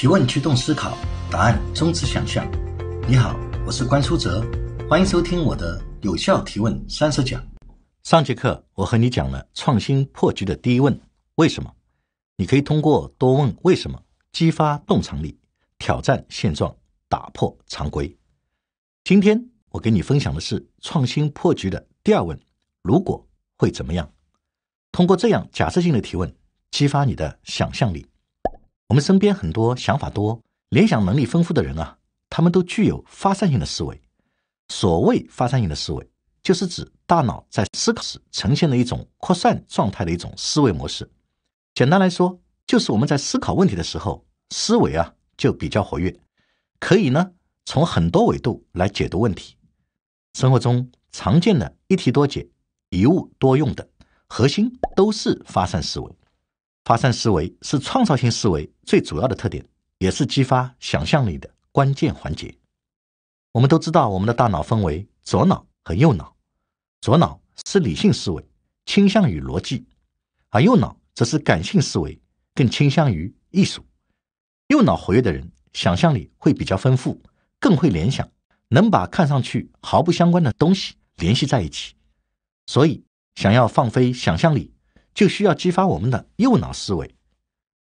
提问驱动思考，答案终止想象。你好，我是关书哲，欢迎收听我的《有效提问三十讲》。上节课我和你讲了创新破局的第一问“为什么”，你可以通过多问“为什么”激发洞察力，挑战现状，打破常规。今天我给你分享的是创新破局的第二问“如果会怎么样”，通过这样假设性的提问，激发你的想象力。我们身边很多想法多、联想能力丰富的人啊，他们都具有发散性的思维。所谓发散性的思维，就是指大脑在思考时呈现的一种扩散状态的一种思维模式。简单来说，就是我们在思考问题的时候，思维啊就比较活跃，可以呢从很多维度来解读问题。生活中常见的一题多解、一物多用的核心，都是发散思维。发散思维是创造性思维最主要的特点，也是激发想象力的关键环节。我们都知道，我们的大脑分为左脑和右脑。左脑是理性思维，倾向于逻辑；而右脑则是感性思维，更倾向于艺术。右脑活跃的人，想象力会比较丰富，更会联想，能把看上去毫不相关的东西联系在一起。所以，想要放飞想象力。就需要激发我们的右脑思维。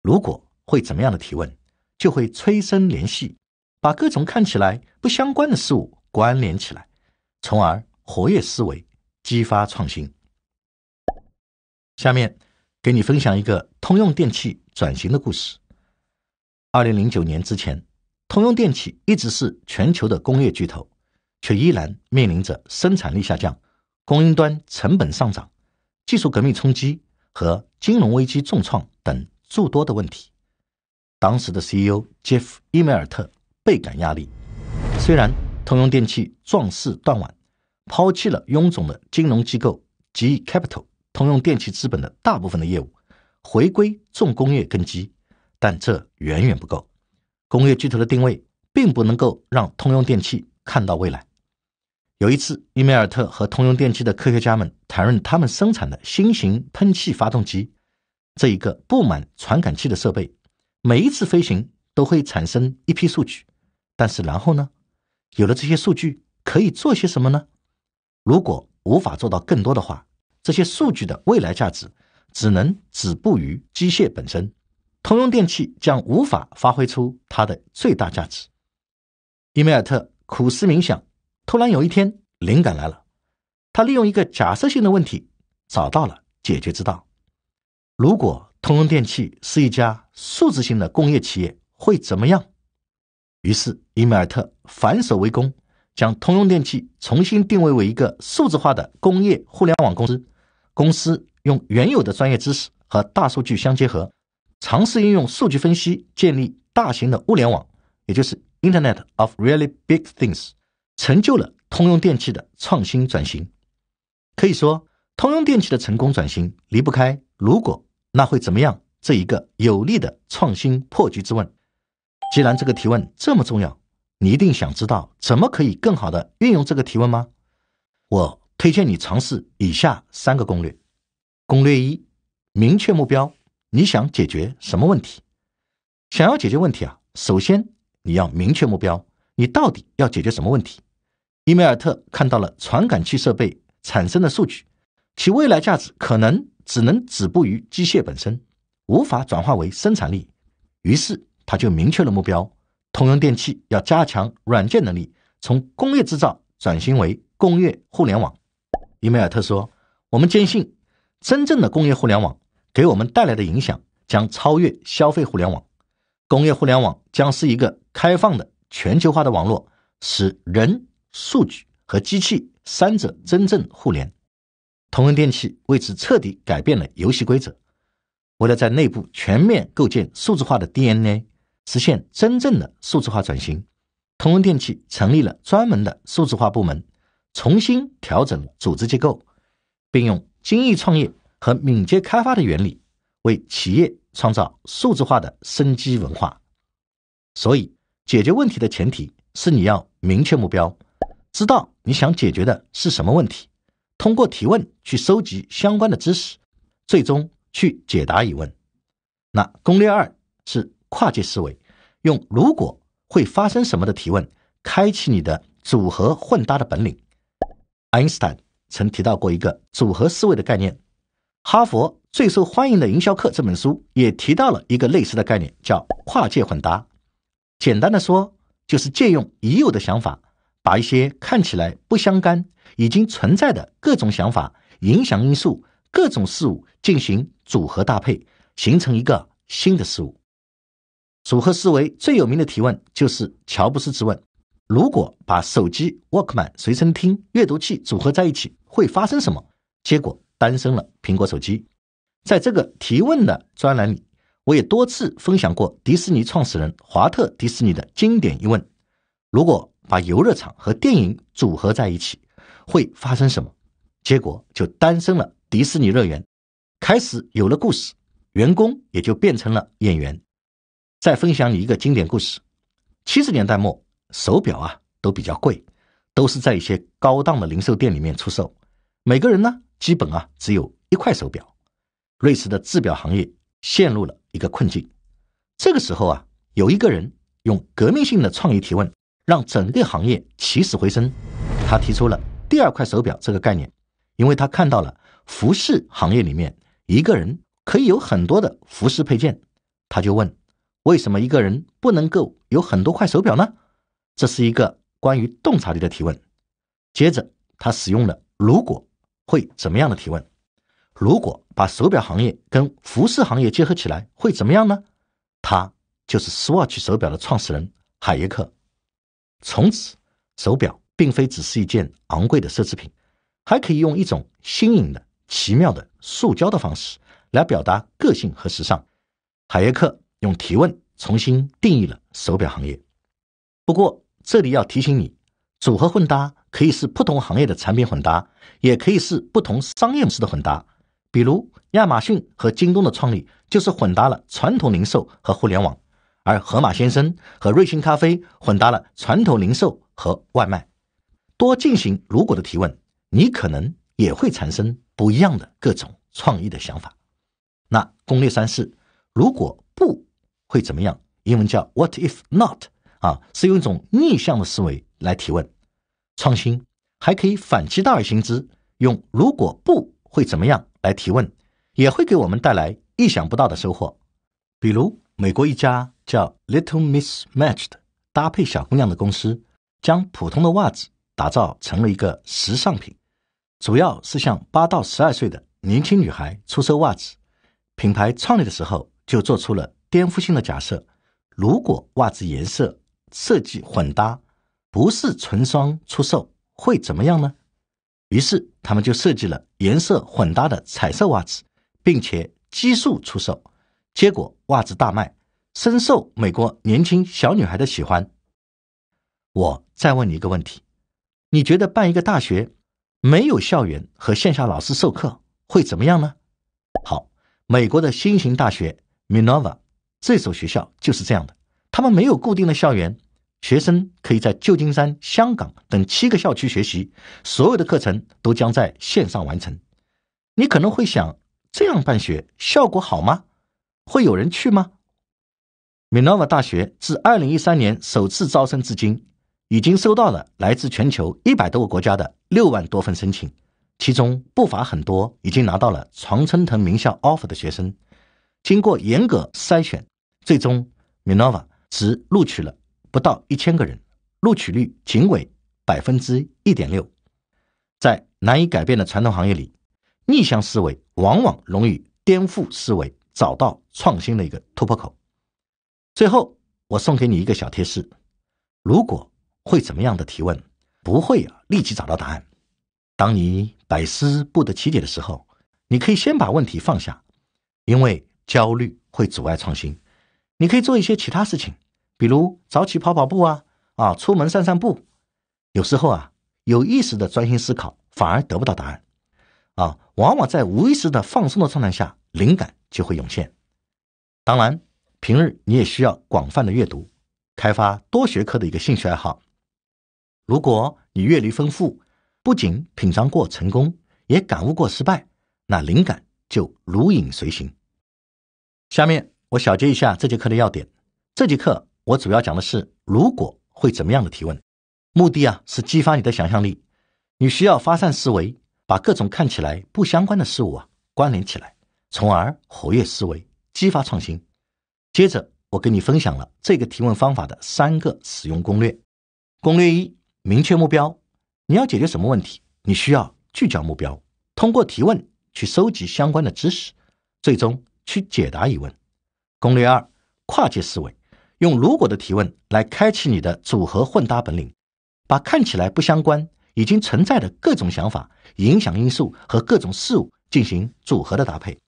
如果会怎么样的提问，就会催生联系，把各种看起来不相关的事物关联起来，从而活跃思维，激发创新。下面给你分享一个通用电器转型的故事。二零零九年之前，通用电器一直是全球的工业巨头，却依然面临着生产力下降、供应端成本上涨、技术革命冲击。和金融危机重创等诸多的问题，当时的 CEO 杰夫伊梅尔特倍感压力。虽然通用电气壮士断腕，抛弃了臃肿的金融机构及 Capital 通用电气资本的大部分的业务，回归重工业根基，但这远远不够。工业巨头的定位并不能够让通用电气看到未来。有一次，伊梅尔特和通用电气的科学家们谈论他们生产的新型喷气发动机。这一个布满传感器的设备，每一次飞行都会产生一批数据。但是，然后呢？有了这些数据，可以做些什么呢？如果无法做到更多的话，这些数据的未来价值只能止步于机械本身。通用电气将无法发挥出它的最大价值。伊梅尔特苦思冥想。突然有一天，灵感来了。他利用一个假设性的问题找到了解决之道：如果通用电气是一家数字型的工业企业，会怎么样？于是，伊梅尔特反手为攻，将通用电气重新定位为一个数字化的工业互联网公司。公司用原有的专业知识和大数据相结合，尝试运用数据分析建立大型的物联网，也就是 Internet of Really Big Things。成就了通用电气的创新转型，可以说通用电气的成功转型离不开“如果那会怎么样”这一个有力的创新破局之问。既然这个提问这么重要，你一定想知道怎么可以更好的运用这个提问吗？我推荐你尝试以下三个攻略：攻略一，明确目标，你想解决什么问题？想要解决问题啊，首先你要明确目标，你到底要解决什么问题？伊梅尔特看到了传感器设备产生的数据，其未来价值可能只能止步于机械本身，无法转化为生产力。于是他就明确了目标：通用电气要加强软件能力，从工业制造转型为工业互联网。伊梅尔特说：“我们坚信，真正的工业互联网给我们带来的影响将超越消费互联网。工业互联网将是一个开放的、全球化的网络，使人。”数据和机器三者真正互联，通恒电器为此彻底改变了游戏规则。为了在内部全面构建数字化的 DNA，实现真正的数字化转型，通恒电器成立了专门的数字化部门，重新调整组织结构，并用精益创业和敏捷开发的原理为企业创造数字化的生机文化。所以，解决问题的前提是你要明确目标。知道你想解决的是什么问题，通过提问去收集相关的知识，最终去解答疑问。那攻略二是跨界思维，用“如果会发生什么”的提问，开启你的组合混搭的本领。爱因斯坦曾提到过一个组合思维的概念，哈佛最受欢迎的营销课这本书也提到了一个类似的概念，叫跨界混搭。简单的说，就是借用已有的想法。把一些看起来不相干、已经存在的各种想法、影响因素、各种事物进行组合搭配，形成一个新的事物。组合思维最有名的提问就是乔布斯之问：“如果把手机、Walkman、随身听、阅读器组合在一起，会发生什么？”结果诞生了苹果手机。在这个提问的专栏里，我也多次分享过迪士尼创始人华特·迪士尼的经典疑问：“如果？”把游乐场和电影组合在一起，会发生什么？结果就诞生了迪士尼乐园，开始有了故事，员工也就变成了演员。再分享你一个经典故事：七十年代末，手表啊都比较贵，都是在一些高档的零售店里面出售。每个人呢，基本啊只有一块手表。瑞士的制表行业陷入了一个困境。这个时候啊，有一个人用革命性的创意提问。让整个行业起死回生，他提出了“第二块手表”这个概念，因为他看到了服饰行业里面一个人可以有很多的服饰配件，他就问：为什么一个人不能够有很多块手表呢？这是一个关于洞察力的提问。接着，他使用了“如果会怎么样的提问”，如果把手表行业跟服饰行业结合起来会怎么样呢？他就是 Swatch 手表的创始人海耶克。从此，手表并非只是一件昂贵的奢侈品，还可以用一种新颖的、奇妙的塑胶的方式来表达个性和时尚。海耶克用提问重新定义了手表行业。不过，这里要提醒你，组合混搭可以是不同行业的产品混搭，也可以是不同商业模式的混搭。比如，亚马逊和京东的创立就是混搭了传统零售和互联网。而盒马先生和瑞幸咖啡混搭了传统零售和外卖，多进行“如果”的提问，你可能也会产生不一样的各种创意的想法。那攻略三是“如果不会怎么样”，英文叫 “What if not” 啊，是用一种逆向的思维来提问。创新还可以反其道而行之，用“如果不会怎么样”来提问，也会给我们带来意想不到的收获，比如。美国一家叫 Little Miss Matched 搭配小姑娘的公司，将普通的袜子打造成了一个时尚品，主要是向八到十二岁的年轻女孩出售袜子。品牌创立的时候就做出了颠覆性的假设：如果袜子颜色设计混搭，不是纯双出售，会怎么样呢？于是他们就设计了颜色混搭的彩色袜子，并且基数出售。结果袜子大卖，深受美国年轻小女孩的喜欢。我再问你一个问题：你觉得办一个大学，没有校园和线下老师授课会怎么样呢？好，美国的新型大学 Minerva 这所学校就是这样的，他们没有固定的校园，学生可以在旧金山、香港等七个校区学习，所有的课程都将在线上完成。你可能会想，这样办学效果好吗？会有人去吗？Minerva 大学自二零一三年首次招生至今，已经收到了来自全球一百多个国家的六万多份申请，其中不乏很多已经拿到了常春藤名校 offer 的学生。经过严格筛选，最终 Minerva 只录取了不到一千个人，录取率仅为百分之一点六。在难以改变的传统行业里，逆向思维往往容易颠覆思维。找到创新的一个突破口。最后，我送给你一个小贴士：如果会怎么样的提问，不会啊，立即找到答案。当你百思不得其解的时候，你可以先把问题放下，因为焦虑会阻碍创新。你可以做一些其他事情，比如早起跑跑步啊，啊，出门散散步。有时候啊，有意识的专心思考反而得不到答案，啊，往往在无意识的放松的状态下灵感。就会涌现。当然，平日你也需要广泛的阅读，开发多学科的一个兴趣爱好。如果你阅历丰富，不仅品尝过成功，也感悟过失败，那灵感就如影随形。下面我小结一下这节课的要点。这节课我主要讲的是如果会怎么样的提问，目的啊是激发你的想象力。你需要发散思维，把各种看起来不相关的事物啊关联起来。从而活跃思维，激发创新。接着，我跟你分享了这个提问方法的三个使用攻略：攻略一，明确目标，你要解决什么问题？你需要聚焦目标，通过提问去收集相关的知识，最终去解答疑问。攻略二，跨界思维，用如果的提问来开启你的组合混搭本领，把看起来不相关、已经存在的各种想法、影响因素和各种事物进行组合的搭配。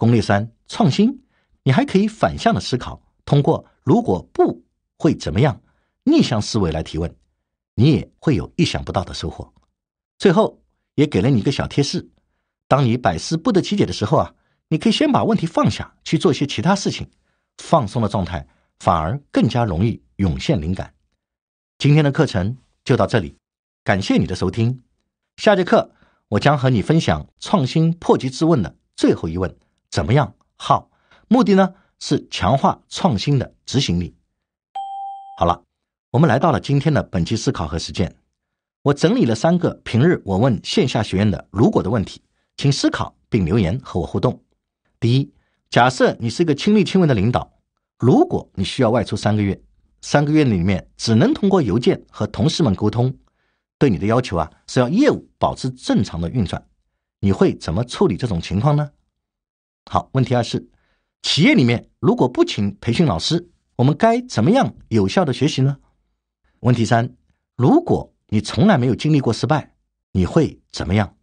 攻略三：创新，你还可以反向的思考，通过“如果不会怎么样”逆向思维来提问，你也会有意想不到的收获。最后，也给了你一个小贴士：当你百思不得其解的时候啊，你可以先把问题放下，去做些其他事情，放松的状态反而更加容易涌现灵感。今天的课程就到这里，感谢你的收听。下节课我将和你分享创新破局之问的最后一问。怎么样好？目的呢是强化创新的执行力。好了，我们来到了今天的本期思考和实践。我整理了三个平日我问线下学员的“如果”的问题，请思考并留言和我互动。第一，假设你是一个亲力亲为的领导，如果你需要外出三个月，三个月里面只能通过邮件和同事们沟通，对你的要求啊是要业务保持正常的运转，你会怎么处理这种情况呢？好，问题二是，企业里面如果不请培训老师，我们该怎么样有效的学习呢？问题三，如果你从来没有经历过失败，你会怎么样？